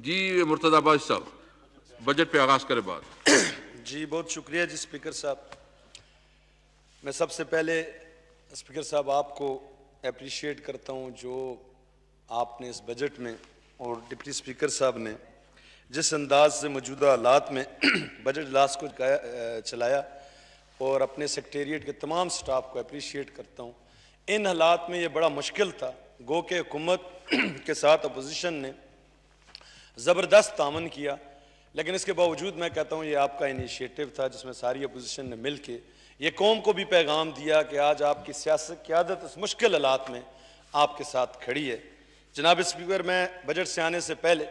जी मुर्तदाबाज साहब बजट पे आगाज़ करें बात जी बहुत शुक्रिया जी स्पीकर साहब मैं सबसे पहले स्पीकर साहब आपको अप्रिशिएट करता हूँ जो आपने इस बजट में और डिप्टी स्पीकर साहब ने जिस अंदाज से मौजूदा हालात में बजट इजलास को चलाया और अपने सेक्रटेरिएट के तमाम स्टाफ को अप्रिशिएट करता हूँ इन हालात में ये बड़ा मुश्किल था गो के हुकूमत के साथ अपोजिशन ने ज़बरदस्त तामन किया लेकिन इसके बावजूद मैं कहता हूँ ये आपका इनिशिएटिव था जिसमें सारी अपोजिशन ने मिल के ये कौम को भी पैगाम दिया कि आज आपकी सियासत क्यादत इस मुश्किल हालात में आपके साथ खड़ी है जनाब स्पीकर मैं बजट से आने से पहले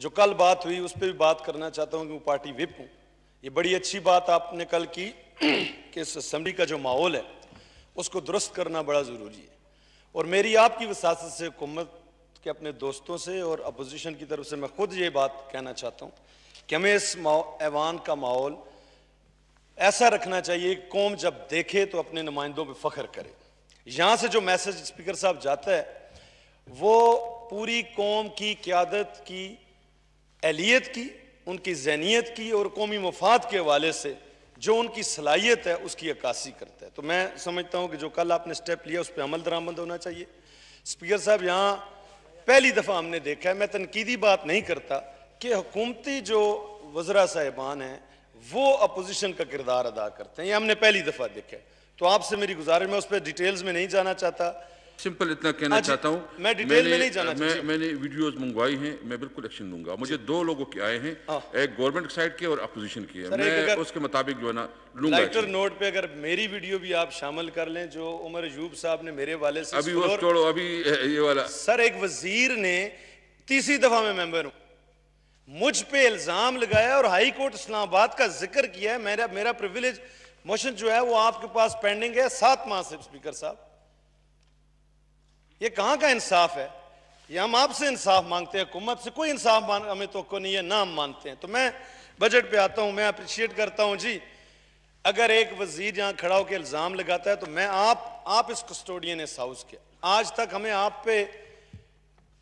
जो कल बात हुई उस पर भी बात करना चाहता हूँ कि वो पार्टी विप हूँ ये बड़ी अच्छी बात आपने कल की कि इस असम्बली का जो माहौल है उसको दुरुस्त करना बड़ा ज़रूरी है और मेरी आपकी वसासत से हुकूमत कि अपने दोस्तों से और अपोजिशन की तरफ से मैं खुद ये बात कहना चाहता हूँ कि हमें इस ऐवान का माहौल ऐसा रखना चाहिए कि कौम जब देखे तो अपने नुमाइंदों पर फ़ख्र करे यहाँ से जो मैसेज स्पीकर साहब जाता है वो पूरी कौम की क्यादत की एहलीत की उनकी जहनीत की और कौमी मफाद के हवाले से जो उनकी सलाहियत है उसकी अक्सी करता है तो मैं समझता हूँ कि जो कल आपने स्टेप लिया उस पर अमल दरामद होना चाहिए स्पीकर साहब यहाँ पहली दफ़ा हमने देखा है मैं तनकीदी बात नहीं करता कि हुकूमती जो वज्रा साहिबान हैं वो अपोजिशन का किरदार अदा करते हैं ये हमने पहली दफ़ा देखा है तो आपसे मेरी गुजारिश मैं उस पर डिटेल्स में नहीं जाना चाहता सिंपल इतना कहना चाहता हूँ मैं डिटेल मैंने, में नहीं जाना मैं मैंने वीडियोस मंगवाई हैं मैं बिल्कुल एक्शन लूंगा मुझे दो लोगों के आए हैं हाँ। एक गवर्नमेंट साइड के और अपोजिशन के मैं उसके मुताबिक जो है ना लूंगा नोट पे अगर मेरी वीडियो भी आप शामिल कर लें जो उमर अजूब साहब ने मेरे वाले से अभी छोड़ो अभी ये वाला सर एक वजीर ने तीसरी दफा में मेंबर हूँ मुझ पे इल्जाम लगाया और हाई कोर्ट इस्लामाबाद का जिक्र किया है मेरा मेरा प्रिविलेज मोशन जो है वो आपके पास पेंडिंग है सात माह से स्पीकर साहब ये कहाँ का इंसाफ है ये हम आपसे इंसाफ मांगते हैं हुकूमत से कोई इंसाफ मांग हमें तो को नहीं है नाम मानते हैं तो मैं बजट पे आता हूँ मैं अप्रिशिएट करता हूँ जी अगर एक वजीर यहाँ खड़ा होकर इल्ज़ाम लगाता है तो मैं आप आप इस कस्टोडियन इस हाउस के आज तक हमें आप पे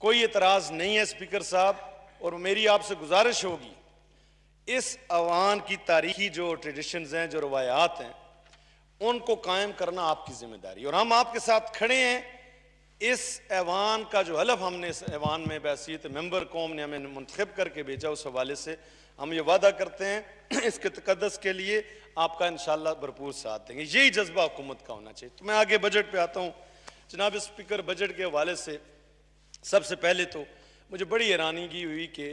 कोई एतराज़ नहीं है स्पीकर साहब और मेरी आपसे गुजारिश होगी इस अवान की तारीखी जो ट्रेडिशन हैं जो रवायात हैं उनको कायम करना आपकी जिम्मेदारी और हम आपके साथ खड़े हैं इस ऐवान का जो हलफ हमने इस ऐवान में बैसीत मेंबर कौम ने हमें मंतखब करके भेजा उस हवाले से हम ये वादा करते हैं इसके तकदस के लिए आपका इन भरपूर साथ देंगे यही जज्बा हुकूमत का होना चाहिए तो मैं आगे बजट पर आता हूँ जनाब स्पीकर बजट के हवाले से सबसे पहले तो मुझे बड़ी हैरानगी हुई कि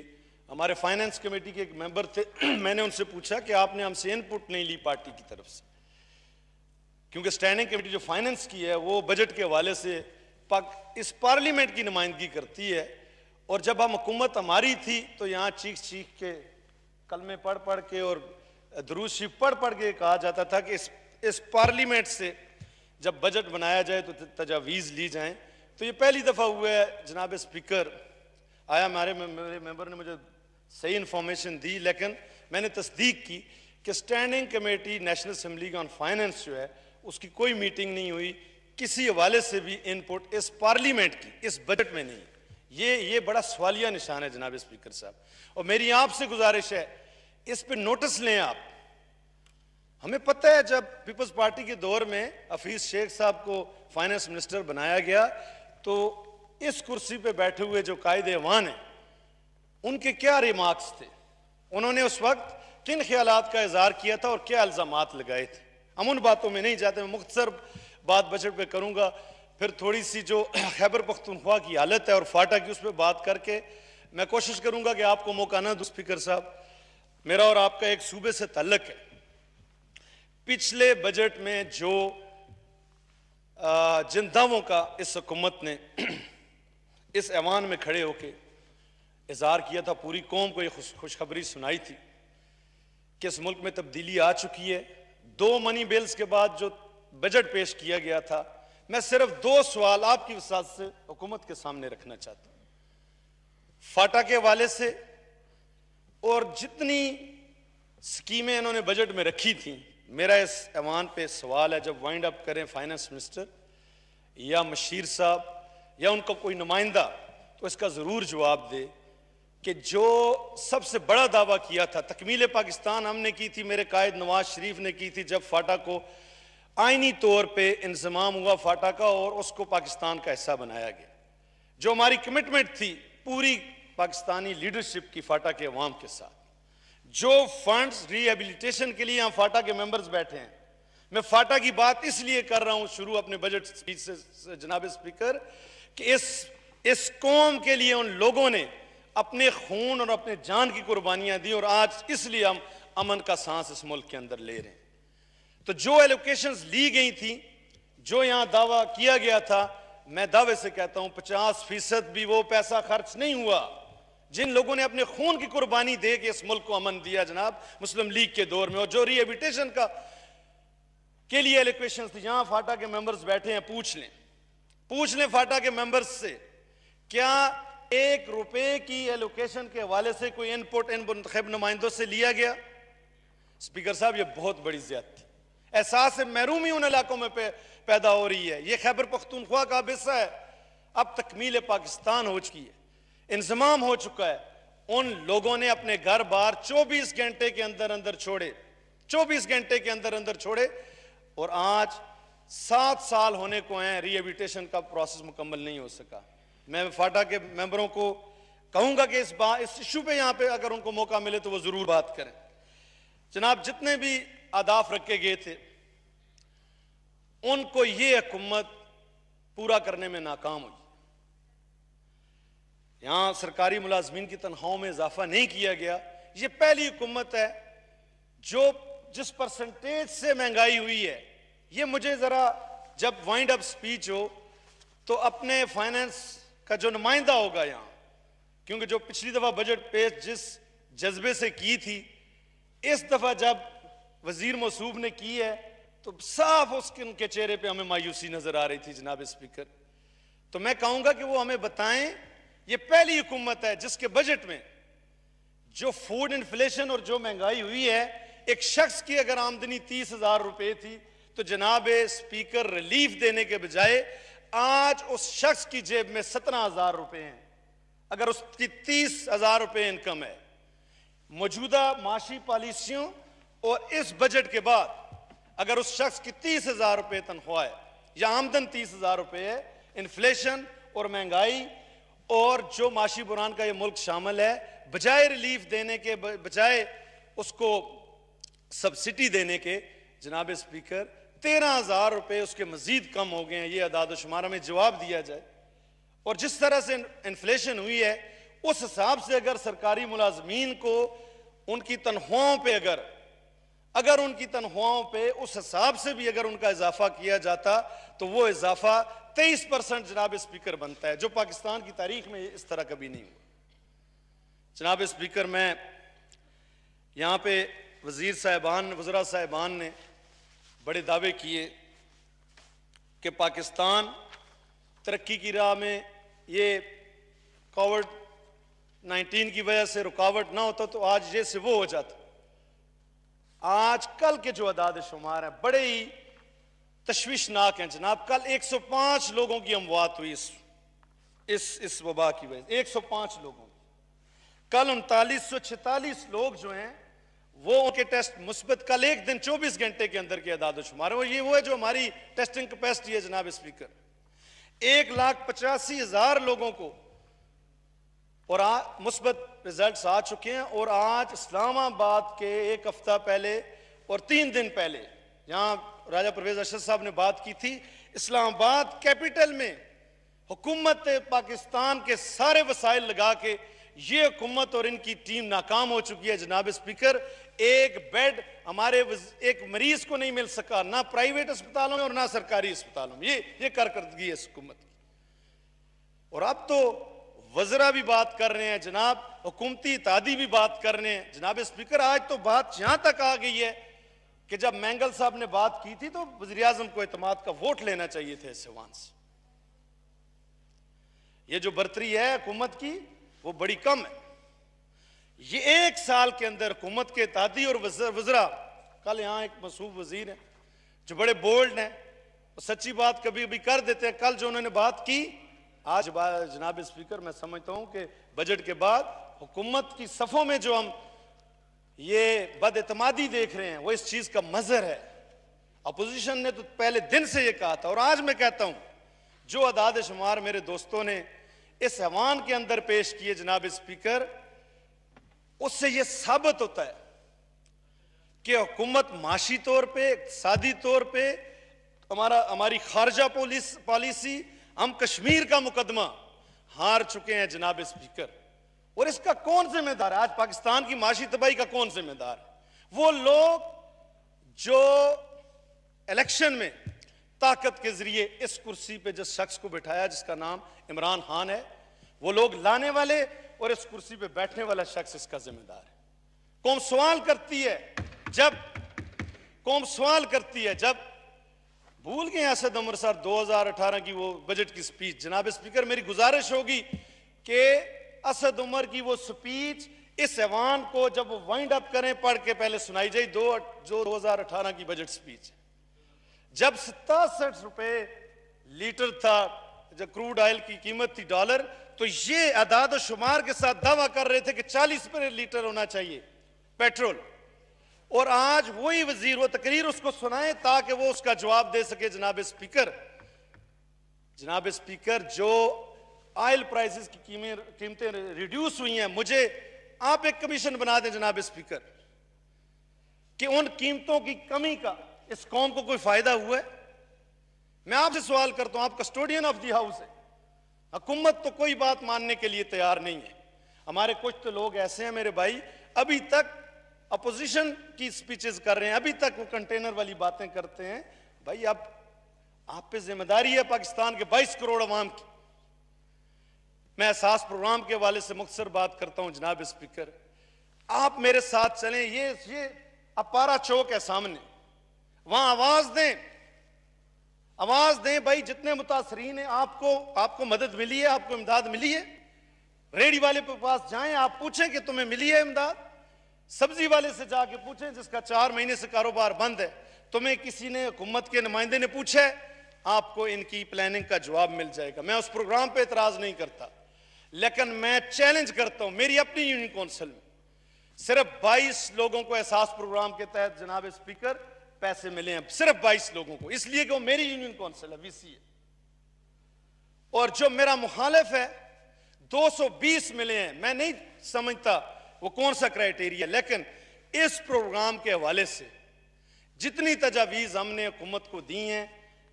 हमारे फाइनेंस कमेटी के एक मेंबर थे मैंने उनसे पूछा कि आपने हमसे इनपुट नहीं ली पार्टी की तरफ से क्योंकि स्टैंडिंग कमेटी जो फाइनेंस की है वो बजट के हवाले से इस पार्लियामेंट की नुमाइंदगी करती है और जब हम हुकूमत हमारी थी तो यहाँ चीख चीख के कलमे पढ़ पढ़ के और दरूज पढ़ पढ़ के कहा जाता था कि इस इस पार्लियामेंट से जब बजट बनाया जाए तो तजावीज़ ली जाएँ तो ये पहली दफ़ा हुआ है जनाब स्पीकर आया हमारे मेरे मेंबर ने मुझे सही इन्फॉर्मेशन दी लेकिन मैंने तस्दीक की कि standing committee national assembly on finance जो है उसकी कोई मीटिंग नहीं हुई किसी हवाले से भी इनपुट इस पार्लियामेंट की इस बजट में नहीं ये ये बड़ा सवालिया निशान है जनाब स्पीकर साहब और मेरी आपसे गुजारिश है इस पे नोटिस लें आप हमें पता है जब पीपल्स पार्टी के दौर में हफीज शेख साहब को फाइनेंस मिनिस्टर बनाया गया तो इस कुर्सी पे बैठे हुए जो कायदे वान हैं उनके क्या रिमार्क्स थे उन्होंने उस वक्त किन ख्याल का इजहार किया था और क्या इल्ज़ाम लगाए थे हम उन बातों में नहीं जाते मुख्तर बात बजट में करूँगा फिर थोड़ी सी जो खैबर पख्तनख्वा की हालत है और फाटा की उस पर बात करके मैं कोशिश करूँगा कि आपको मौका ना दो स्पीकर साहब मेरा और आपका एक सूबे से तल्लक है पिछले बजट में जो जिन दावों का इस हुकूमत ने इस ऐवान में खड़े होके इजहार किया था पूरी कौम को ये खुशखबरी सुनाई थी कि इस मुल्क में तब्दीली आ चुकी है दो मनी बेल्स के बाद जो बजट पेश किया गया था मैं सिर्फ दो सवाल आपकी विसात से हुकूमत के सामने रखना चाहता हूं फाटा के वाले से और जितनी स्कीमें इन्होंने बजट में रखी थी मेरा इस ऐवान पे सवाल है जब वाइंड अप करें फाइनेंस मिनिस्टर या मशीर साहब या उनका कोई नुमाइंदा तो इसका ज़रूर जवाब दे कि जो सबसे बड़ा दावा किया था तकमील पाकिस्तान हमने की थी मेरे कायद नवाज शरीफ ने की थी जब फाटा को आइनी तौर पर इंजमाम हुआ फाटा का और उसको पाकिस्तान का हिस्सा बनाया गया जो हमारी कमिटमेंट थी पूरी पाकिस्तानी लीडरशिप की फाटा के अवाम के साथ जो फंड रिहेबिलिटेशन के लिए यहाँ फाटा के मेंबर्स बैठे हैं मैं फाटा की बात इसलिए कर रहा हूँ शुरू अपने बजट स्पीच से जनाब स्पीकर कि इस इस कौम के लिए उन लोगों ने अपने खून और अपने जान की कुर्बानियां दी और आज इसलिए हम अमन का सांस इस मुल्क के अंदर ले रहे हैं तो जो एलोकेशन ली गई थी जो यहां दावा किया गया था मैं दावे से कहता हूं पचास फीसद भी वो पैसा खर्च नहीं हुआ जिन लोगों ने अपने खून की कुर्बानी दे के इस मुल्क को अमन दिया जनाब मुस्लिम लीग के दौर में और जो रिहेबिटेशन का के लिए एलोकेशन थी यहां फाटा के मेंबर्स बैठे हैं पूछ लें पूछ लें फाटा के मेंबर्स से क्या एक रुपए की एलोकेशन के हवाले से कोई इनपुट इन मुंतब नुमाइंदों से लिया गया स्पीकर साहब यह बहुत बड़ी थी एहसास महरूमी उन इलाकों में पे, पैदा हो रही है ये खैबर पख्तूनख्वा का हिस्सा है अब तकमील पाकिस्तान हो चुकी है इंजमाम हो चुका है उन लोगों ने अपने घर बार 24 घंटे के अंदर अंदर छोड़े 24 घंटे के अंदर अंदर छोड़े और आज सात साल होने को हैं रिहेबिटेशन का प्रोसेस मुकम्मल नहीं हो सका मैं फाटा के मेंबरों को कहूंगा कि इस बात इस इशू पे यहां पे अगर उनको मौका मिले तो वो ज़रूर बात करें जनाब जितने भी अदाफ रखे गए थे उनको ये हुकूमत पूरा करने में नाकाम हुई यहां सरकारी मुलाजमीन की तनख्वाहों में इजाफा नहीं किया गया ये पहली हुकूमत है जो जिस परसेंटेज से महंगाई हुई है ये मुझे ज़रा जब वाइंड अप स्पीच हो तो अपने फाइनेंस का जो नुमाइंदा होगा यहां क्योंकि जो पिछली दफ़ा बजट पेश जिस जज्बे से की थी इस दफ़ा जब वजीर मसूब ने की है तो साफ उसके उनके चेहरे पे हमें मायूसी नजर आ रही थी जनाब स्पीकर तो मैं कहूंगा कि वो हमें बताएं ये पहली हुकूमत है जिसके बजट में जो फूड इन्फ्लेशन और जो महंगाई हुई है एक शख्स की अगर आमदनी तीस हजार रुपये थी तो जनाब स्पीकर रिलीफ देने के बजाय आज उस शख्स की जेब में सत्रह हजार रुपए हैं अगर उसकी तीस हजार रुपये इनकम है मौजूदा माशी पॉलिसियों और इस बजट के बाद अगर उस शख्स की तीस हजार रुपये तनख्वाह है या आमदन तीस हजार रुपए है इन्फ्लेशन और महंगाई और जो माशी बुरान का ये मुल्क शामिल है बजाय रिलीफ देने के बजाय उसको सब्सिडी देने के जनाब स्पीकर तेरह हजार रुपए उसके मजीद कम हो गए हैं ये अदाद शुमारा में जवाब दिया जाए और जिस तरह से इन्फ्लेशन हुई है उस हिसाब से अगर सरकारी मुलाजमीन को उनकी तनख्वाहों पर अगर अगर उनकी तनख्वाहों पे उस हिसाब से भी अगर उनका इजाफा किया जाता तो वो इजाफा 23 परसेंट जनाब स्पीकर बनता है जो पाकिस्तान की तारीख में इस तरह कभी नहीं हुआ जनाब स्पीकर मैं यहाँ पे वजीर साहबान वजरा साहबान ने बड़े दावे किए कि पाकिस्तान तरक्की की राह में ये कोविड 19 की वजह से रुकावट ना होता तो आज ये से वो हो जाता आजकल के जो अदाद शुमार हैं बड़े ही तशवीशनाक हैं जनाब कल 105 लोगों की अमवात हुई इस इस इस वबा की वजह 105 लोगों की कल उनतालीस सौ छतालीस लोग जो हैं वो उनके टेस्ट मुस्बत कल एक दिन 24 घंटे के अंदर के अदाद शुमार हैं ये वो है जो हमारी टेस्टिंग कैपेसिटी है जनाब स्पीकर एक लाख पचासी हजार लोगों को और मुस्बत रिज़ल्ट आ चुके हैं और आज इस्लामाबाद के एक हफ्ता पहले और तीन दिन पहले यहाँ राजा परवेज अरशद साहब ने बात की थी इस्लामाबाद कैपिटल में हुकूमत पाकिस्तान के सारे वसाइल लगा के ये हुकूमत और इनकी टीम नाकाम हो चुकी है जनाब स्पीकर एक बेड हमारे एक मरीज को नहीं मिल सका ना प्राइवेट अस्पतालों में और ना सरकारी अस्पतालों में ये ये कारकर्दगी है इस हुकूमत की और अब तो वजरा भी बात कर रहे हैं जनाब हुकूमती तादी भी बात करने जनाब स्पीकर आज तो बात यहां तक आ गई है कि जब मैंगल साहब ने बात की थी तो वजी अजम को अतमाद का वोट लेना चाहिए थे सिवान से ये जो बर्तरी है हुकूमत की वो बड़ी कम है ये एक साल के अंदर हुकूमत के तादी और वजरा कल यहां एक मसूब वजीर है जो बड़े बोल्ड हैं तो सच्ची बात कभी कभी कर देते हैं कल जो उन्होंने बात की आज जनाब स्पीकर मैं समझता हूं कि बजट के बाद हुकूमत की सफ़ों में जो हम ये बदतमादी देख रहे हैं वो इस चीज़ का मज़र है अपोजिशन ने तो पहले दिन से ये कहा था और आज मैं कहता हूँ जो अदाद शुमार मेरे दोस्तों ने इस अवान के अंदर पेश किए जनाब स्पीकर उससे ये साबित होता है कि हुकूमत माशी तौर पर इकतदी तौर पर हमारा हमारी खारजा पॉलिसी हम कश्मीर का मुकदमा हार चुके हैं जनाब स्पीकर और इसका कौन जिम्मेदार है आज पाकिस्तान की माशी तबाही का कौन जिम्मेदार वो लोग जो इलेक्शन में ताकत के जरिए इस कुर्सी पे जिस शख्स को बिठाया जिसका नाम इमरान खान है वो लोग लाने वाले और इस कुर्सी पे बैठने वाला शख्स इसका जिम्मेदार है कौम सवाल करती है जब कौम सवाल करती है जब भूल गए असद अमर सर 2018 की वो बजट की स्पीच जनाब स्पीकर मेरी गुजारिश होगी कि असद उमर की वो स्पीच इस एवान को जब वाइंड अप करें पढ़ के पहले सुनाई जाए दो जो 2018 की बजट स्पीच जब सतासठ रुपए लीटर था जब क्रूड ऑयल की कीमत थी डॉलर तो ये अदाद शुमार के साथ दावा कर रहे थे कि 40 रुपये लीटर होना चाहिए पेट्रोल और आज वही वजीर वो तकरीर उसको सुनाए ताकि वो उसका जवाब दे सके जनाब स्पीकर जनाब स्पीकर जो ऑयल प्राइसेस की कीमतें रिड्यूस हुई हैं मुझे आप एक कमीशन बना दें जनाब स्पीकर कि उन कीमतों की कमी का इस कौम को कोई फायदा हुआ है मैं आपसे सवाल करता हूं आप कस्टोडियन ऑफ दी हाउस है हुकूमत तो कोई बात मानने के लिए तैयार नहीं है हमारे कुछ तो लोग ऐसे हैं मेरे भाई अभी तक अपोजिशन की स्पीचेस कर रहे हैं अभी तक वो कंटेनर वाली बातें करते हैं भाई अब आप, आप पे जिम्मेदारी है पाकिस्तान के 22 करोड़ अवाम की मैं एहसास प्रोग्राम के वाले से मुख्तर बात करता हूं जनाब स्पीकर आप मेरे साथ चलें ये ये अपारा चौक है सामने वहां आवाज दें आवाज दें भाई जितने मुतासरीन हैं आपको आपको मदद मिली है आपको इमदाद मिली है रेडी वाले के पास जाएं आप पूछें कि तुम्हें मिली है इमदाद सब्जी वाले से जाके पूछें जिसका चार महीने से कारोबार बंद है तुम्हें किसी ने हुकूमत के नुमाइंदे ने पूछा है आपको इनकी प्लानिंग का जवाब मिल जाएगा मैं उस प्रोग्राम पे इतराज नहीं करता लेकिन मैं चैलेंज करता हूं मेरी अपनी यूनियन काउंसिल में सिर्फ 22 लोगों को एहसास प्रोग्राम के तहत जनाब स्पीकर पैसे मिले हैं सिर्फ 22 लोगों को इसलिए कि वो मेरी यूनियन काउंसिल है वीसी है और जो मेरा मुखालिफ है 220 मिले हैं मैं नहीं समझता वो कौन सा क्राइटेरिया लेकिन इस प्रोग्राम के हवाले से जितनी तजावीज़ हमने हुकूमत को दी हैं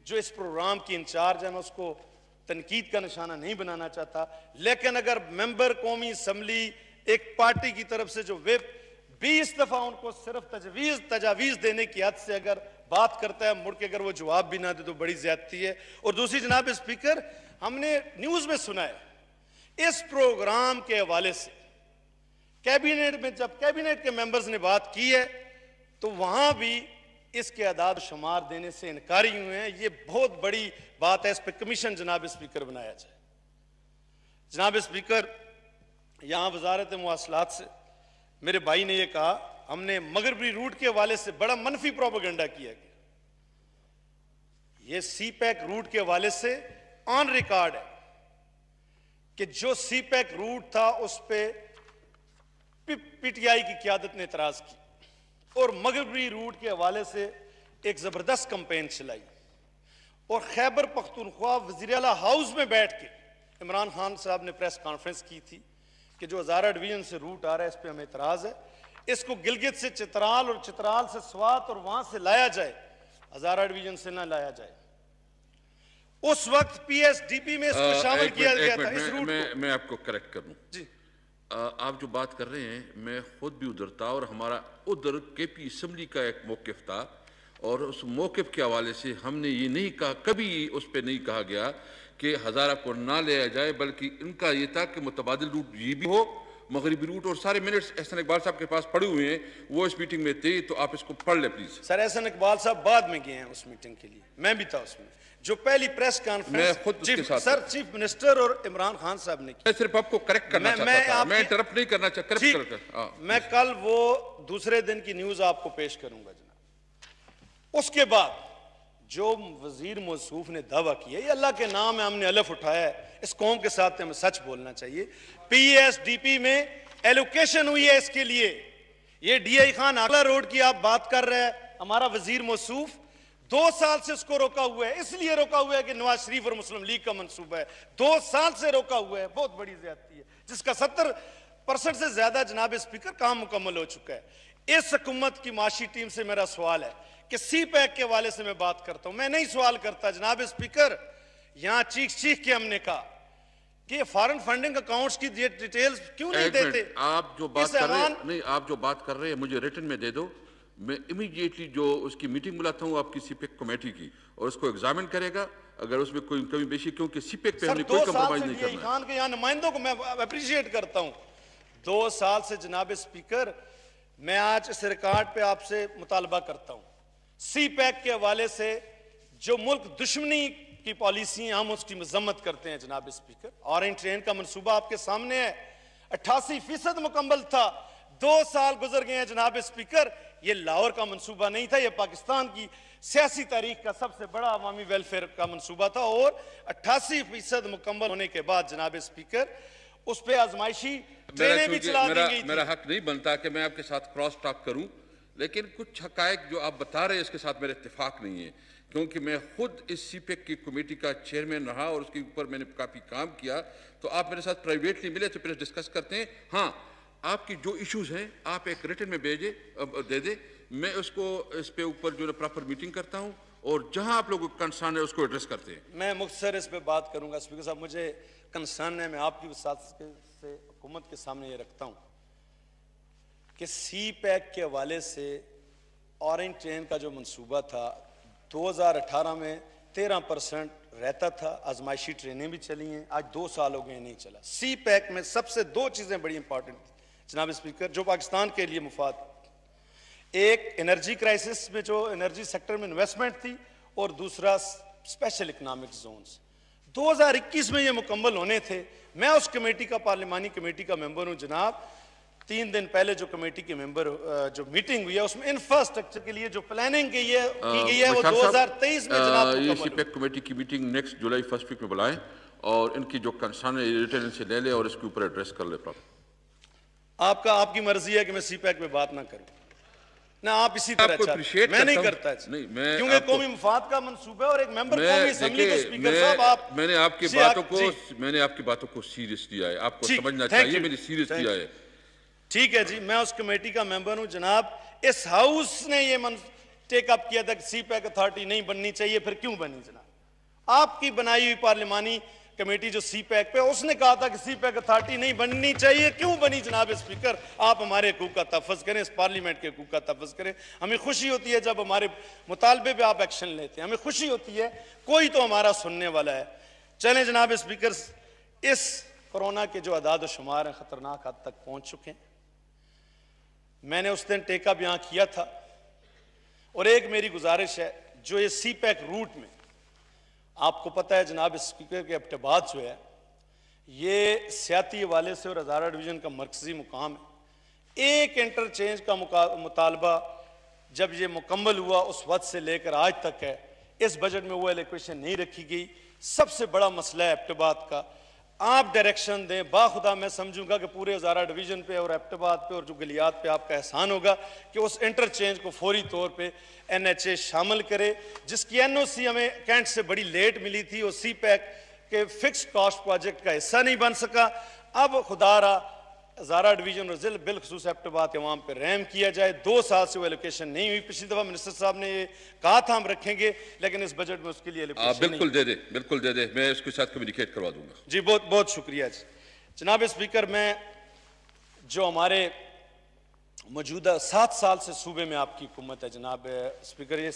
जो इस प्रोग्राम की इंचार्ज है ना उसको तनकीद का निशाना नहीं बनाना चाहता लेकिन अगर मेंबर कौमी असम्बली एक पार्टी की तरफ से जो विप बीस दफा उनको सिर्फ तजवीज तजावीज देने की हद से अगर बात करता है मुड़ के अगर वो जवाब भी ना दे तो बड़ी ज्यादती है और दूसरी जनाब स्पीकर हमने न्यूज में सुना है इस प्रोग्राम के हवाले से कैबिनेट में जब कैबिनेट के मेंबर्स ने बात की है तो वहां भी इसके आदाद शुमार देने से इनकारी हुए हैं ये बहुत बड़ी बात है इस पर कमीशन जनाब स्पीकर बनाया जाए जनाब स्पीकर यहाँ वजारत मवासलात से मेरे भाई ने यह कहा हमने मगरबी रूट के वाले से बड़ा मनफी प्रोपोगंडा किया गया यह सी पैक रूट के वाले से ऑन रिकॉर्ड है कि जो सी पैक रूट था उस पर पीटीआई की क्यादत ने इतराज की और मगरबी रूट के हवाले से एक ज़बरदस्त कंपेन चलाई और खैबर पख्तनख्वा वजीर अला हाउस में बैठ के इमरान खान साहब ने प्रेस कॉन्फ्रेंस की थी कि जो हज़ारा डिवीज़न से रूट आ रहा है इस पर हमें इतराज़ है इसको गिलगित से चित्राल और चित्राल से स्वात और वहां से लाया जाए हज़ारा डिवीज़न से ना लाया जाए उस वक्त पी में इसको शामिल किया गया था इस रूट मैं, मैं आपको करेक्ट कर जी आप जो बात कर रहे हैं मैं खुद भी उधर था और हमारा उधर के पी इसम्बली का एक मौकफ था और उस मौक़ के हवाले से हमने ये नहीं कहा कभी उस पर नहीं कहा गया कि हज़ारा को ना लिया जाए बल्कि इनका ये था कि मुतबादल रूट ये भी हो मगरबी रूट और सारे मिनट्स एहसन इकबाल साहब के पास पड़े हुए हैं वो इस मीटिंग में थे तो आप इसको पढ़ लें प्लीज़ सर एहसन इकबाल साहब बाद में गए हैं उस मीटिंग के लिए मैं भी था उसमें जो पहली प्रेस कॉन्फ्रेंस खुद चीफ, सर चीफ मिनिस्टर और इमरान खान साहब ने की मैं सिर्फ आपको करेक्ट करना मैं, मैं, था। मैं नहीं करना चाहता कर, हाँ, मैं कल वो दूसरे दिन की न्यूज आपको पेश करूंगा जनाब उसके बाद जो वजीर मसूफ ने दावा किया ये अल्लाह के नाम है हमने अलफ उठाया है इस कौम के साथ हमें सच बोलना चाहिए पी में एलोकेशन हुई है इसके लिए ये आई खान आगला रोड की आप बात कर रहे हैं हमारा वजीर मसूफ दो साल से इसको रोका हुआ है इसलिए रोका हुआ है कि नवाज शरीफ और मुस्लिम लीग का मनसूबा है दो साल से रोका हुआ है बहुत बड़ी ज्यादती है जिसका सत्तर परसेंट से ज्यादा जनाब स्पीकर काम मुकम्मल हो चुका है इस हुकूमत की माशी टीम से मेरा सवाल है कि सी पैक के वाले से मैं बात करता हूं मैं नहीं सवाल करता जनाब स्पीकर यहां चीख चीख के हमने कहा कि फॉरेन फंडिंग अकाउंट्स की डिटेल्स क्यों नहीं देते आप जो बात कर रहे नहीं आप जो बात कर रहे हैं मुझे रिटर्न में दे दो मैं इमीडिएटली जो उसकी मीटिंग बुलाता हूँ आप किसी पे कमेटी की और उसको एग्जामिन करेगा अगर उसमें कोई कमी बेशी क्योंकि सीपेक e पे हमने कोई कम्प्रोमाइज नहीं किया खान के यहाँ नुमाइंदों को मैं अप्रिशिएट करता हूँ दो साल से जनाब स्पीकर मैं आज इस रिकॉर्ड पे आपसे मुतालबा करता हूँ सी e के हवाले से जो मुल्क दुश्मनी की पॉलिसी हम उसकी मजम्मत करते हैं जनाब स्पीकर और इन ट्रेन का मनसूबा आपके सामने है अट्ठासी फीसद मुकम्मल था दो साल गुजर गए हैं जनाब स्पीकर ये लाहौर का मनसूबा नहीं था यह पाकिस्तान की सियासी तारीख का सबसे बड़ा अवामी वेलफेयर का मनसूबा था और अट्ठासी फीसद मुकम्मल होने के बाद जनाब स्पीकर उस पर आजमाइशी ट्रेनें भी चला मेरा, दी गई मेरा हक नहीं बनता कि मैं आपके साथ क्रॉस टॉक करूं लेकिन कुछ हक जो आप बता रहे हैं इसके साथ मेरा इतफाक नहीं है क्योंकि मैं खुद इस सीपेक e की कमेटी का चेयरमैन रहा और उसके ऊपर मैंने काफ़ी काम किया तो आप मेरे साथ प्राइवेटली मिले तो फिर डिस्कस करते हैं हाँ आपकी जो इश्यूज हैं आप एक रिटर्न में भेजे दे दे मैं उसको इस पे ऊपर जो है प्रॉपर मीटिंग करता हूँ और जहाँ आप लोग कंसर्न है उसको एड्रेस करते हैं मैं मुख्तर इस पर बात करूँगा स्पीकर साहब मुझे कंसर्न है मैं आपकी से हुकूमत के सामने ये रखता हूँ कि सी पैक के हवाले से ऑरेंज ट्रेन का जो मनसूबा था 2018 में 13 परसेंट रहता था आजमाइशी ट्रेनें भी चली हैं आज दो साल हो गए नहीं चला सी पैक में सबसे दो चीज़ें बड़ी इंपॉर्टेंट थी जनाब स्पीकर जो पाकिस्तान के लिए मुफाद एक एनर्जी क्राइसिस में जो एनर्जी सेक्टर में इन्वेस्टमेंट थी और दूसरा स्पेशल इकनॉमिक जोन्स 2021 में ये मुकम्मल होने थे मैं उस कमेटी का पार्लियामानी कमेटी का मेंबर हूं जनाब तीन दिन पहले जो कमेटी के मेंबर जो मीटिंग हुई है उसमें इंफ्रास्ट्रक्चर के लिए जो प्लानिंग की है की गई है वो 2023 में जनाब कमेटी e की meeting next July first week में बुलाएं और इनकी जो कंसर्न रिटर्न से ले लें और इसके ऊपर एड्रेस कर ले प्रॉब्लम आपका आपकी मर्जी है कि मैं सी पैक में बात ना करूं ना आप इसी तरह अप्रिशिएट मैं नहीं करता नहीं मैं क्योंकि कौमी मफाद का मंसूबा और एक मेंबर कौमी असेंबली के स्पीकर साहब आप मैंने आपकी बातों को मैंने आपकी बातों को सीरियस लिया है आपको समझना चाहिए मैंने सीरियस लिया है ठीक है जी मैं उस कमेटी का मेंबर हूं जनाब इस हाउस ने ये टेकअप किया था कि सी पैक अथॉरिटी नहीं बननी चाहिए फिर क्यों बनी जनाब आपकी बनाई हुई पार्लिमानी कमेटी जो सी पैक पे उसने कहा था कि सी पैक अथॉरिटी नहीं बननी चाहिए क्यों बनी जनाब स्पीकर आप हमारे हकूक का तहफ़ करें इस पार्लियामेंट के हकूक का तहफ़ करें हमें खुशी होती है जब हमारे मुतालबे पर आप एक्शन लेते हैं हमें खुशी होती है कोई तो हमारा सुनने वाला है चले जनाब स्पीकर इस कोरोना के जो अदाद शुमार हैं ख़तरनाक हद तक पहुँच चुके हैं मैंने उस दिन टेका यहाँ किया था और एक मेरी गुजारिश है जो ये सी पैक रूट में आपको पता है जनाब स्पीकर के अपटबाद जो है ये सियाती हवाले से और हज़ारा डिवीज़न का मरकजी मुकाम है एक इंटरचेंज का मुतालबा जब ये मुकम्मल हुआ उस वक्त से लेकर आज तक है इस बजट में वो एलोकेशन नहीं रखी गई सबसे बड़ा मसला है अपटबाद का आप डायरेक्शन दें बाखुदा मैं समझूंगा कि पूरे हज़ारा डिवीज़न पे और एप्टबाद पे और जो गलियात पे आपका एहसान होगा कि उस इंटरचेंज को फौरी तौर पे एनएचए शामिल करे जिसकी एनओसी हमें कैंट से बड़ी लेट मिली थी और सी पैक के फिक्स कॉस्ट प्रोजेक्ट का हिस्सा नहीं बन सका अब खुदा रहा हज़ारा डिवीजन और ज़िल बिलखसूस एबटबात वहाँ पर रैम किया जाए दो साल से वो एलोकेशन नहीं हुई पिछली दफ़ा मिनिस्टर साहब ने कहा था हम रखेंगे लेकिन इस बजट में उसके लिए आ, बिल्कुल नहीं। दे दे बिल्कुल दे दे मैं उसके साथ कम्युनिकेट करवा दूंगा जी बहुत बहुत शुक्रिया जी जनाब स्पीकर मैं जो हमारे मौजूदा सात साल से सूबे में आपकी हुकूमत है जनाब स्पीकर ये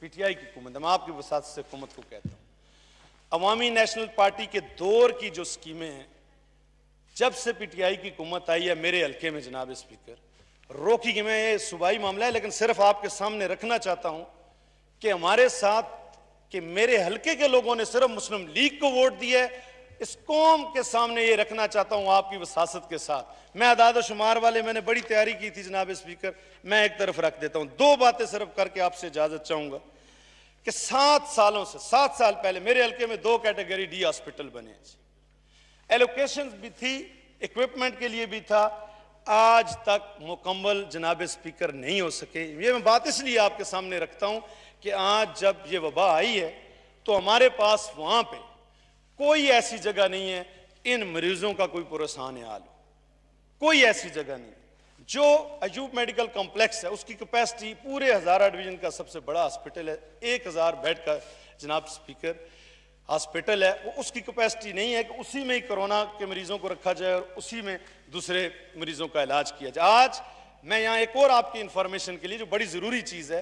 पी टी आई की हुकूमत है मैं आपकी वसात से हुकूमत को कहता हूँ अवामी नेशनल पार्टी के दौर की जो स्कीमें हैं जब से पीटीआई की हुकूमत आई है मेरे हल्के में जनाब स्पीकर रोकी कि मैं ये सूबाई मामला है लेकिन सिर्फ आपके सामने रखना चाहता हूं कि हमारे साथ कि मेरे हल्के के लोगों ने सिर्फ मुस्लिम लीग को वोट दिया है इस कौम के सामने ये रखना चाहता हूं आपकी वसासत के साथ मैं अदाद शुमार वाले मैंने बड़ी तैयारी की थी जनाब स्पीकर मैं एक तरफ रख देता हूं दो बातें सिर्फ करके आपसे इजाजत चाहूंगा कि सात सालों से सात साल पहले मेरे हल्के में दो कैटेगरी डी हॉस्पिटल बने हैं एलोकेशन भी थी इक्विपमेंट के लिए भी था आज तक मुकम्मल जनाब स्पीकर नहीं हो सके ये मैं बात इसलिए आपके सामने रखता हूँ कि आज जब ये वबा आई है तो हमारे पास वहाँ पे कोई ऐसी जगह नहीं है इन मरीजों का कोई पुरसान हाल कोई ऐसी जगह नहीं जो अजूब मेडिकल कॉम्प्लेक्स है उसकी कैपेसिटी पूरे हज़ारा डिवीज़न का सबसे बड़ा हॉस्पिटल है एक हज़ार बेड का जनाब स्पीकर हॉस्पिटल है वो उसकी कैपेसिटी नहीं है कि उसी में ही कोरोना के मरीजों को रखा जाए और उसी में दूसरे मरीजों का इलाज किया जाए आज मैं यहाँ एक और आपकी इंफॉर्मेशन के लिए जो बड़ी ज़रूरी चीज़ है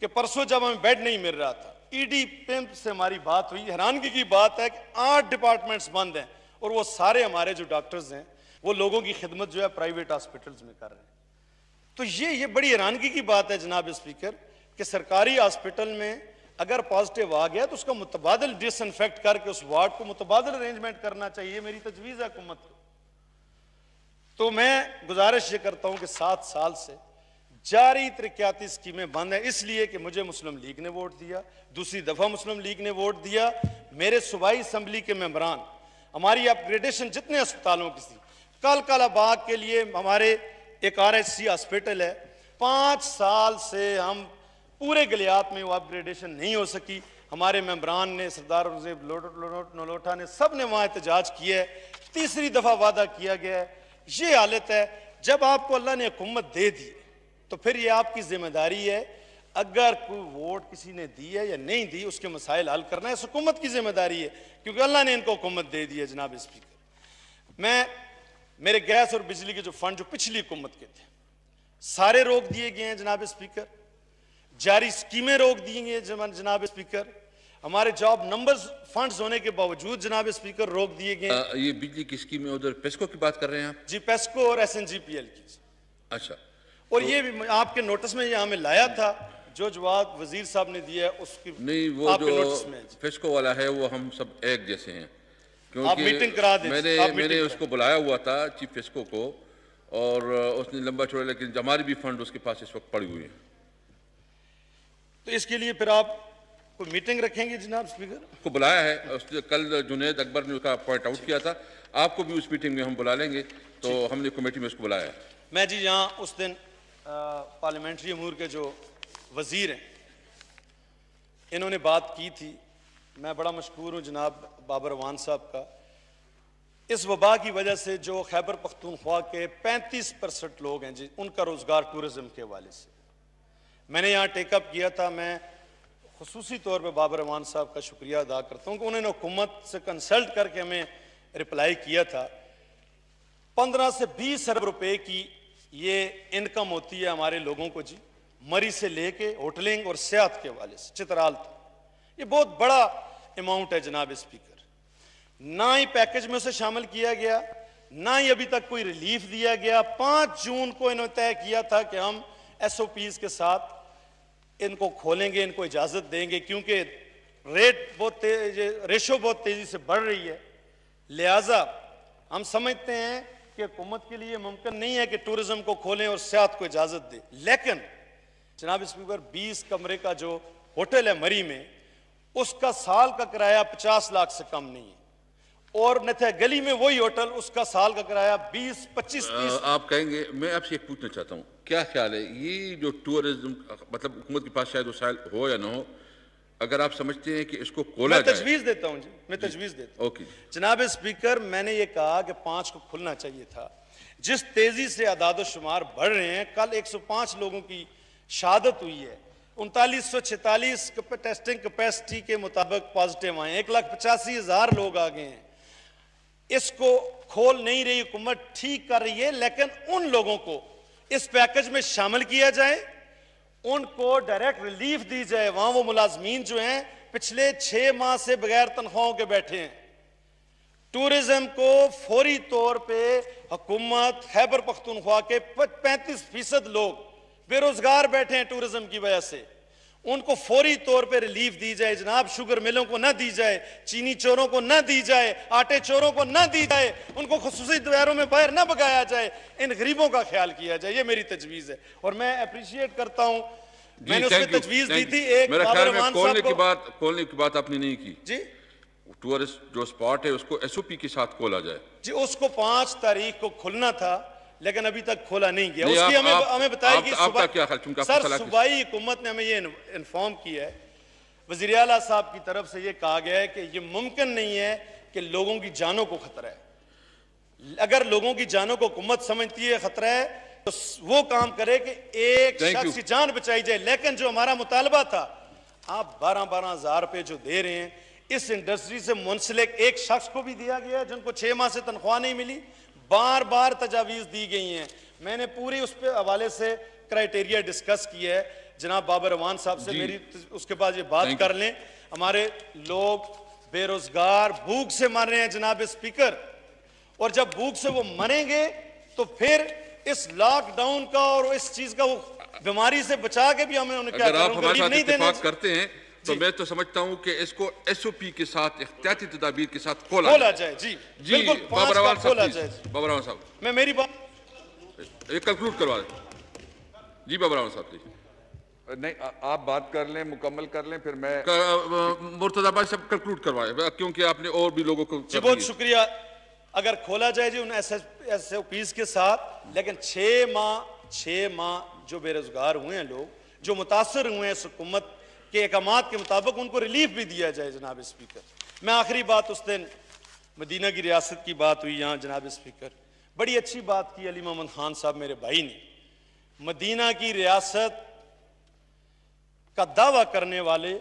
कि परसों जब हमें बेड नहीं मिल रहा था ईडी e पिम्प से हमारी बात हुई हैरानगी की बात है कि आठ डिपार्टमेंट्स बंद हैं और वो सारे हमारे जो डॉक्टर्स हैं वो लोगों की खिदमत जो है प्राइवेट हॉस्पिटल्स में कर रहे हैं तो ये ये बड़ी हैरानगी की बात है जनाब स्पीकर कि सरकारी हॉस्पिटल में अगर पॉजिटिव आ गया तो उसका मुतबादल डिसइनफेक्ट करके उस वार्ड को मुतबादल अरेंजमेंट करना चाहिए मेरी तजवीज़ है हुकूमत को तो मैं गुजारिश ये करता हूं कि सात साल से जारी तरक्याती स्कीमें बंद है इसलिए कि मुझे मुस्लिम लीग ने वोट दिया दूसरी दफ़ा मुस्लिम लीग ने वोट दिया मेरे सूबाई असम्बली के मेम्बरान हमारी अपग्रेडेशन जितने अस्पतालों की थी कल कलाबाग के लिए हमारे एक आर एच सी हॉस्पिटल है पांच साल से हम पूरे गलियात में वो अपग्रेडेशन नहीं हो सकी हमारे मेम्बरान ने सरदार नलोठा ने सब ने वहाँ एहतजाज किया है तीसरी दफ़ा वादा किया गया है ये हालत है जब आपको अल्लाह ने हुकूमत दे दी तो फिर ये आपकी जिम्मेदारी है अगर कोई वोट किसी ने दी है या नहीं दी उसके मसाइल हल करना इस हुकूमत की जिम्मेदारी है क्योंकि अल्लाह ने इनको हुकूमत दे दी है जनाब स्पीकर मैं मेरे गैस और बिजली के जो फंड जो पिछली हुकूमत के थे सारे रोक दिए गए हैं जनाब स्पीकर जारी स्कीमें रोक दी हैं जनाब स्पीकर हमारे जॉब नंबर्स फंड्स होने के बावजूद जनाब स्पीकर रोक दिए गए ये बिजली की स्कीमें उधर पेस्को की बात कर रहे हैं आप जी पेस्को और S N G P L की अच्छा और तो, ये भी आपके नोटिस में यहाँ में लाया था जो जवाब वजीर साहब ने दिया है उसकी नहीं वो जो पेस्को वाला है वो हम सब एक जैसे हैं क्योंकि मीटिंग करा दें मैंने मैंने उसको बुलाया हुआ था चीफ पेस्को को और उसने लंबा छोड़ा लेकिन हमारी भी फंड उसके पास इस वक्त पड़ी हुई है तो इसके लिए फिर आप कोई मीटिंग रखेंगे जनाब स्पीकर को बुलाया है कल जुनेद अकबर ने उसका पॉइंट आउट किया था आपको भी उस मीटिंग में हम बुला लेंगे तो हमने कमेटी में उसको बुलाया है मैं जी यहाँ उस दिन पार्लियामेंट्री अमूर के जो वजीर हैं इन्होंने बात की थी मैं बड़ा मशहूर हूँ जनाब वान साहब का इस वबा की वजह से जो खैबर पख्तूनख्वा के 35 परसेंट लोग हैं जी उनका रोज़गार टूरिज्म के हवाले से मैंने यहाँ टेकअप किया था मैं खसूसी तौर पर बाबर रमान साहब का शुक्रिया अदा करता हूँ कि उन्होंने हुकूमत से कंसल्ट करके हमें रिप्लाई किया था पंद्रह से बीस अरब रुपये की ये इनकम होती है हमारे लोगों को जी मरी से लेके होटलिंग और सेहत के हवाले से चित्राल तक ये बहुत बड़ा अमाउंट है जनाब स्पीकर ना ही पैकेज में उसे शामिल किया गया ना ही अभी तक कोई रिलीफ दिया गया पाँच जून को इन्होंने तय किया था कि हम एस के साथ इनको खोलेंगे इनको इजाज़त देंगे क्योंकि रेट बहुत तेज रेशो बहुत तेज़ी से बढ़ रही है लिहाजा हम समझते हैं कि हुकूमत के लिए मुमकिन नहीं है कि टूरिज़्म को खोलें और सियात को इजाज़त दें लेकिन जनाब स्पीकर बीस कमरे का जो होटल है मरी में उसका साल का किराया पचास लाख से कम नहीं है और नथा गली में वही होटल उसका साल का किराया 20 पच्चीस आप कहेंगे मैं आपसे एक पूछना चाहता हूँ क्या ख्याल है ये जो टूरिज्म मतलब हुकूमत के पास शायद वसाइल हो या ना हो अगर आप समझते हैं कि इसको खोला मैं तजवीज़ देता हूँ जी मैं तजवीज़ देता हूँ ओके जनाब स्पीकर मैंने ये कहा कि पाँच को खुलना चाहिए था जिस तेज़ी से आदाद शुमार बढ़ रहे हैं कल 105 लोगों की शहादत हुई है उनतालीस सौ छितालीस टेस्टिंग कैपेसिटी के मुताबिक पॉजिटिव आए एक लाख पचासी हज़ार लोग आ गए हैं इसको खोल नहीं रही हुकूमत ठीक कर रही है लेकिन उन लोगों को इस पैकेज में शामिल किया जाए उनको डायरेक्ट रिलीफ दी जाए वहां वो मुलाजमीन जो हैं पिछले छह माह से बगैर तनख्वाहों के बैठे हैं टूरिज्म को फौरी तौर पे हुकूमत खैबर पख्तूनख्वा के पैंतीस फीसद लोग बेरोजगार बैठे हैं टूरिज्म की वजह से उनको फौरी तौर पे रिलीफ दी जाए जनाब शुगर मिलों को ना दी जाए चीनी चोरों को ना दी जाए आटे चोरों को ना दी जाए उनको खसूसी दायरों में बाहर ना भगाया जाए इन गरीबों का ख्याल किया जाए ये मेरी तजवीज़ है और मैं अप्रिशिएट करता हूँ मैंने उस तजवीज़ दी थी एक खोलने की बात खोलने की बात आपने नहीं की जी टूरिस्ट जो स्पॉट है उसको एसओपी के साथ खोला जाए जी उसको पांच तारीख को खुलना था लेकिन अभी तक खोला नहीं गया उसकी हमें आप, हमें बताया कि सर सूबाई हुकूमत ने हमें ये इन्फॉर्म किया है वजीर अला साहब की तरफ से ये कहा गया है कि ये मुमकिन नहीं है कि लोगों की जानों को खतरा है अगर लोगों की जानों को हुकूमत समझती है खतरा है तो वो काम करे कि एक शख्स की जान बचाई जाए लेकिन जो हमारा मुतालबा था आप बारह बारह हजार रुपये जो दे रहे हैं इस इंडस्ट्री से मुंसलिक एक शख्स को भी दिया गया जिनको छह माह से तनख्वाह नहीं मिली बार बार तजावीज़ दी गई हैं मैंने पूरी उस पर हवाले से क्राइटेरिया डिस्कस किया है जनाब बाबर रवान साहब से मेरी उसके बाद ये बात कर लें हमारे लोग बेरोजगार भूख से मर रहे हैं जनाब स्पीकर और जब भूख से वो मरेंगे तो फिर इस लॉकडाउन का और इस चीज का वो बीमारी से बचा के भी हमें उन्हें क्या आप हमारे साथ नहीं करते हैं तो मैं तो समझता हूँ कि इसको एस ओ पी के साथ एहतियाती तदाबीर के साथ खोला खोला जाए जी जी बाबरावाल साहब बाबरावाल साहब मैं मेरी बात कंक्लूड करवा दें जी बाबरावाल साहब जी नहीं आप बात कर लें मुकम्मल कर लें फिर मैं मुर्तजाबाद सब कंक्लूड करवाए क्योंकि आपने और भी लोगों को जी बहुत शुक्रिया अगर खोला जाए जी उन एस ओ पीज के साथ लेकिन छः माह छः माह जो बेरोजगार हुए हैं लोग जो मुतासर हुए हैं इस हुकूमत के अहकाम के मुताबिक उनको रिलीफ भी दिया जाए जनाब स्पीकर मैं आखिरी बात उस दिन मदीना की रियासत की बात हुई यहाँ जनाब स्पीकर बड़ी अच्छी बात की अली मोहम्मद खान साहब मेरे भाई ने मदीना की रियासत का दावा करने वाले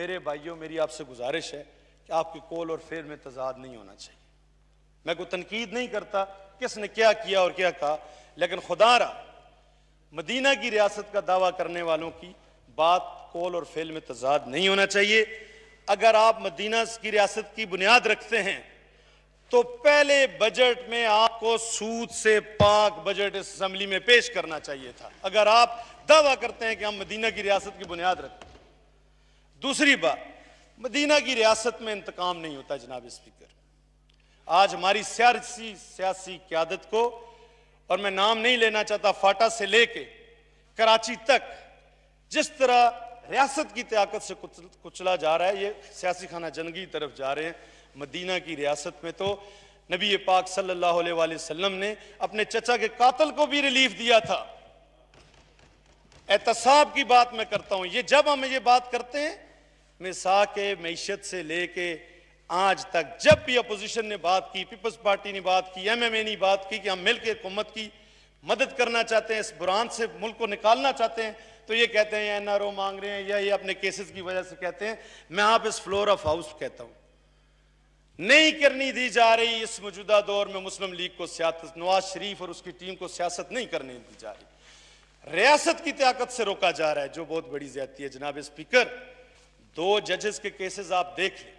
मेरे भाइयों मेरी आपसे गुजारिश है कि आपके कौल और फेर में तजाद नहीं होना चाहिए मैं कोई तनकीद नहीं करता किसने क्या किया और क्या कहा लेकिन रहा मदीना की रियासत का दावा करने वालों की बात कौल और फेल में तजाद नहीं होना चाहिए अगर आप मदीना की रियासत की बुनियाद रखते हैं तो पहले बजट में आपको सूद से पाक बजट इस असम्बली में पेश करना चाहिए था अगर आप दावा करते हैं कि हम मदीना की रियासत की बुनियाद रखते हैं दूसरी बात मदीना की रियासत में इंतकाम नहीं होता जनाब स्पीकर आज हमारी सियासी सियासी क्यादत को और मैं नाम नहीं लेना चाहता फाटा से लेके कराची तक जिस तरह रियासत की ताकत से कुचला जा रहा है ये सियासी खाना जनगी तरफ जा रहे हैं मदीना की रियासत में तो नबी पाक सल्लल्लाहु अलैहि वसल्लम ने अपने चचा के कातल को भी रिलीफ दिया था एहतसाब की बात मैं करता हूं ये जब हम ये बात करते हैं मिसा के मीशत से लेके आज तक जब भी अपोजिशन ने बात की पीपल्स पार्टी ने बात की एम एम ए ने बात की कि हम मिलकर हुकूमत की मदद करना चाहते हैं इस बुरान से मुल्क को निकालना चाहते हैं तो ये कहते हैं एन आर ओ मांग रहे हैं या ये अपने केसेस की वजह से कहते हैं मैं आप इस फ्लोर ऑफ हाउस कहता हूं नहीं करनी दी जा रही इस मौजूदा दौर में मुस्लिम लीग को सियासत नवाज शरीफ और उसकी टीम को सियासत नहीं करने दी जा रही रियासत की ताकत से रोका जा रहा है जो बहुत बड़ी ज्यादती है जनाब स्पीकर दो जजेस के केसेस आप देख लें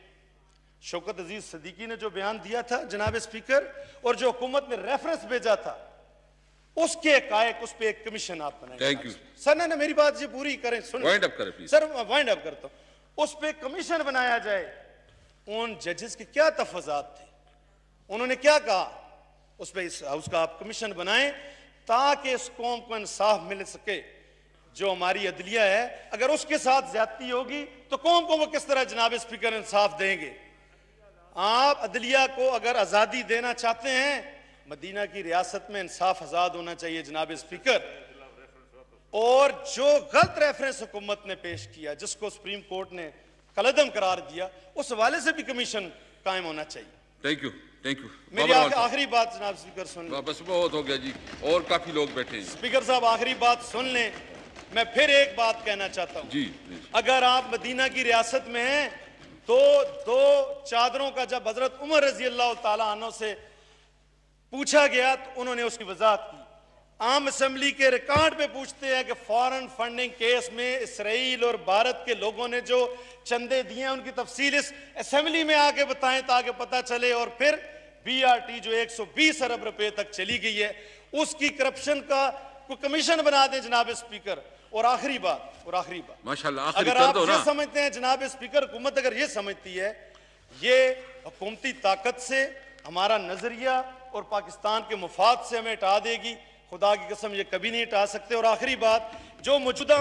शौकत अजीज सदीकी ने जो बयान दिया था जनाब स्पीकर और जो हुकूमत ने रेफरेंस भेजा था उसके कायक उस पर एक कमीशन आप बनाए थैंक यू सर ना मेरी बात जी पूरी करें सुन वाइंड अप करें सर वाइंड अप करता हूं उस पर कमीशन बनाया जाए उन जजेस के क्या तफजात थे उन्होंने क्या कहा उस पर इस हाउस का आप कमीशन बनाए ताकि इस कौम को इंसाफ मिल सके जो हमारी अदलिया है अगर उसके साथ ज्यादती होगी तो कौम को वो किस तरह जनाब स्पीकर इंसाफ देंगे आप अदलिया को अगर आज़ादी देना चाहते हैं मदीना की रियासत में इंसाफ आज़ाद होना चाहिए जनाब स्पीकर और जो गलत रेफरेंस हुकूमत ने पेश किया जिसको सुप्रीम कोर्ट ने कलदम करार दिया उस हवाले से भी कमीशन कायम होना चाहिए थैंक यू थैंक यू मेरी आखिरी बात जनाब स्पीकर सुन लें बस बहुत हो गया जी और काफी लोग बैठे हैं स्पीकर साहब आखिरी बात सुन लें मैं फिर एक बात कहना चाहता हूँ जी, जी अगर आप मदीना की रियासत में हैं तो दो चादरों का जब हजरत उमर रजी अल्लाह तला से पूछा गया तो उन्होंने उसकी वजाहत की आम असम्बली के रिकॉर्ड पे पूछते हैं कि फॉरेन फंडिंग केस में इसराइल और भारत के लोगों ने जो चंदे दिए हैं उनकी तफसील इस असम्बली में आके बताएं ताकि पता चले और फिर बीआरटी जो 120 अरब रुपए तक चली गई है उसकी करप्शन का कोई कमीशन बना दें जनाब स्पीकर और आखिरी बात और आखिरी बात माशाल्लाह अगर आप ये समझते हैं जनाब स्पीकर हुकूमत अगर ये समझती है ये हुकूमती ताकत से हमारा नजरिया और पाकिस्तान के मुफाद से हमें हटा देगी खुदा की कसम ये कभी नहीं हटा सकते और आखिरी बात जो मौजूदा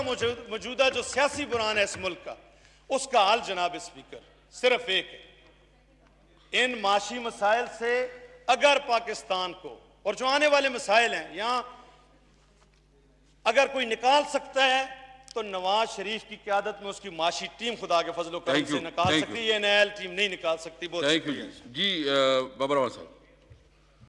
मौजूदा जो सियासी बुरान है इस मुल्क का उसका हाल जनाब स्पीकर सिर्फ एक है इन माशी मसाइल से अगर पाकिस्तान को और जो आने वाले मसाइल हैं यहां अगर कोई निकाल सकता है तो नवाज शरीफ की क्यादत में उसकी माशी टीम खुदा के फजलों करम से निकाल सकती है एनआईएल टीम नहीं निकाल सकती बहुत जी बाबर साहब